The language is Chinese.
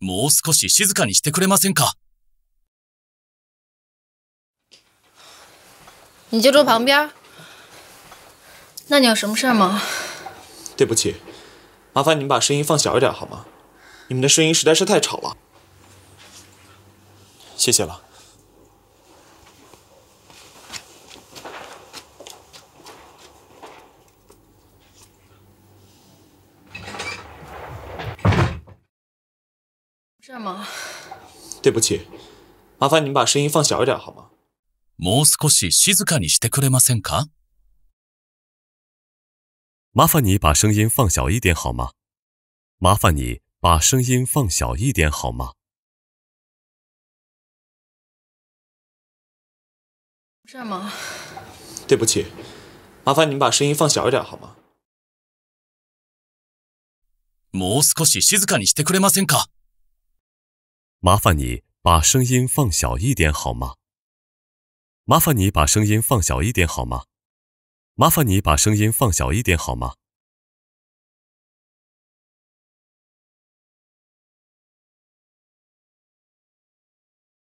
もう少し静かにしてくれませんか？你就住旁边。那你有什么事吗？对不起，麻烦你们把声音放小一点好吗？你们的声音实在是太吵了。谢谢了。是吗？对不起，麻烦你把声音放小一点好吗？もう少し静かにしてくれませんか？麻烦你把声音放小一点好吗？麻烦你把声音放小一点好吗？是吗？对不起，麻烦你把声音放小一点好吗？もう少し静かにしてくれませんか？麻烦你把声音放小一点好吗？麻烦你把声音放小一点好吗？麻烦你把声音放小一点好吗？